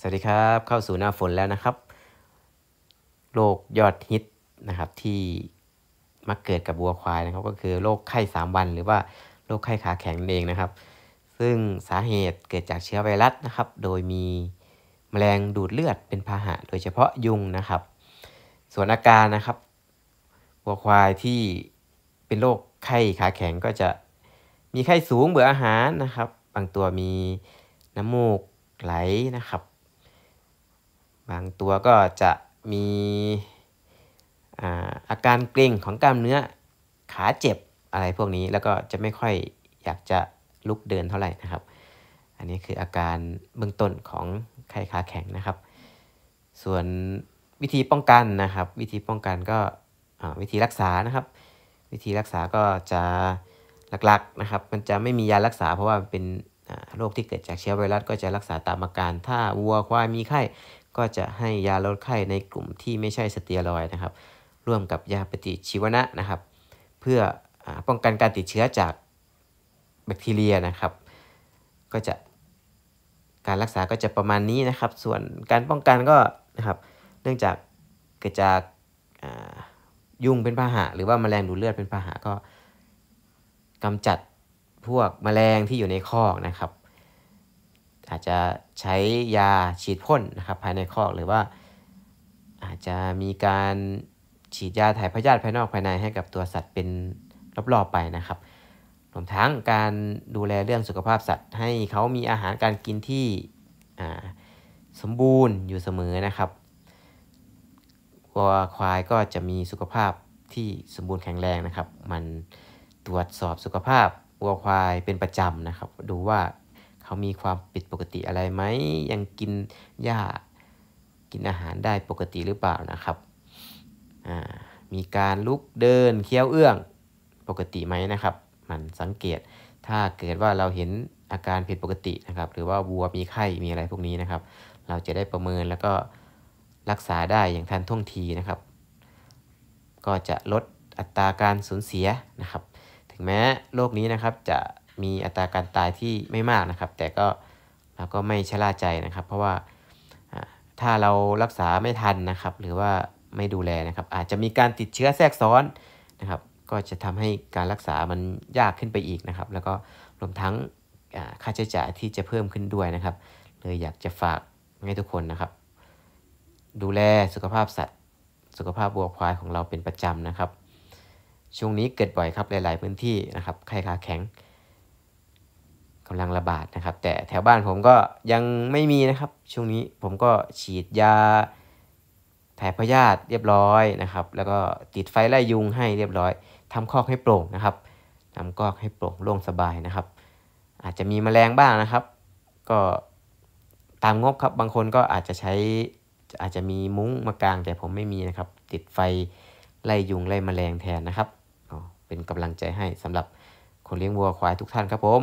สวัสดีครับ เข้าสู่หน้าฝนแล้วนะครับโรคยอดฮิตนะครับที่มักเกิดกับบัวควายนะครับ ก็คือโรคไข้ 3 วัน หรือว่าโรคไข้ขาแข็งเองนะครับ ซึ่งสาเหตุเกิดจากเชื้อไวรัสนะครับ โดยมีแมลงดูดเลือดเป็นพาหะโดยเฉพาะยุงนะครับ ส่วนอาการนะครับ บัวควายที่เป็นโรคไข้ขาแข็งก็จะมีไข้สูงเบื่ออาหารนะครับ บางตัวมีน้ำมูกไหลนะครับบางตัวก็จะมีอาการเกร็งของกล้ามเนื้อขาเจ็บอะไรพวกนี้แล้วก็จะไม่ค่อยอยากจะลุกเดินเท่าไหร่นะครับ อันนี้คืออาการเบื้องต้นของไข้ขาแข็งนะครับ ส่วนวิธีป้องกันนะครับวิธีป้องกันก็วิธีรักษานะครับ วิธีรักษาก็จะหลักๆนะครับ มันจะไม่มียารักษา เพราะว่าเป็นโรคที่เกิดจากเชื้อไวรัสก็จะรักษาตามอาการ ถ้าวัวควายมีไข้ก็จะให้ยาลดไข้ในกลุ่มที่ไม่ใช่สเตียรอยนะครับ ร่วมกับยาปฏิชีวนะนะครับ เพื่ออป้องกันการติดเชื้อจากแบคทีเรียนะครับ ก็จะการรักษาก็จะประมาณนี้นะครับ ส่วนการป้องกันก็นะครับเนื่องจากเกิดจากยุงเป็นพาหะ หรือว่ามาแมลงดูดเลือดเป็นพาหะ ก็ กำจัดพวกมแมลงที่อยู่ในคอกนะครับอาจจะใช้ยาฉีดพ่นนะครับ ภายในคอกหรือว่า อาจจะมีการฉีดยาถ่ายพยาธิภายนอกภายในให้กับตัวสัตว์เป็นรอบๆไปนะครับ รวมทั้งการดูแลเรื่องสุขภาพสัตว์ ให้เขามีอาหารการกินที่สมบูรณ์อยู่เสมอนะครับวัวควายก็จะมีสุขภาพที่สมบูรณ์แข็งแรงนะครับ มันตรวจสอบสุขภาพวัวควาย เป็นประจำนะครับ ดูว่าเขามีความผิดปกติอะไรไหม ยังกินหญ้า กินอาหารได้ปกติหรือเปล่านะครับ มีการลุกเดินเคี้ยวเอื้องปกติไหมนะครับ มันสังเกต ถ้าเกิดว่าเราเห็นอาการผิดปกตินะครับ หรือว่าวัวมีไข้ มีอะไรพวกนี้นะครับ เราจะได้ประเมินแล้วก็รักษาได้อย่างทันท่วงทีนะครับ ก็จะลดอัตราการสูญเสียนะครับ ถึงแม้โรคนี้นะครับจะมีอัตราการตายที่ไม่มากนะครับ แต่ก็เราก็ไม่ชะล่าใจนะครับ เพราะว่าถ้าเรารักษาไม่ทันนะครับ หรือว่าไม่ดูแลนะครับ อาจจะมีการติดเชื้อแทรกซ้อนนะครับ ก็จะทำให้การรักษามันยากขึ้นไปอีกนะครับ แล้วก็รวมทั้งค่าใช้จ่ายที่จะเพิ่มขึ้นด้วยนะครับ เลยอยากจะฝากให้ทุกคนนะครับ ดูแลสุขภาพสัตว์ สุขภาพบัวควายของเราเป็นประจำนะครับ ช่วงนี้เกิดบ่อยครับหลาย ๆ พื้นที่นะครับไข้ขาแข็งกำลังระบาดนะครับ แต่แถวบ้านผมก็ยังไม่มีนะครับ ช่วงนี้ผมก็ฉีดยา ถ่ายพยาธิเรียบร้อยนะครับ แล้วก็ติดไฟไล่ ยุงให้เรียบร้อย ทำคอกให้โปร่งนะครับทำคอกให้โปร่งโล่งสบายนะครับ อาจจะมีแมลงบ้างนะครับ ก็ตามงบครับ บางคนก็อาจจะใช้อาจจะมีมุ้งมากาง แต่ผมไม่มีนะครับ ติดไฟไล่ยุงไล่แมลงแทนนะครับเป็นกำลังใจให้สำหรับคนเลี้ยงวัวควายทุกท่านครับผม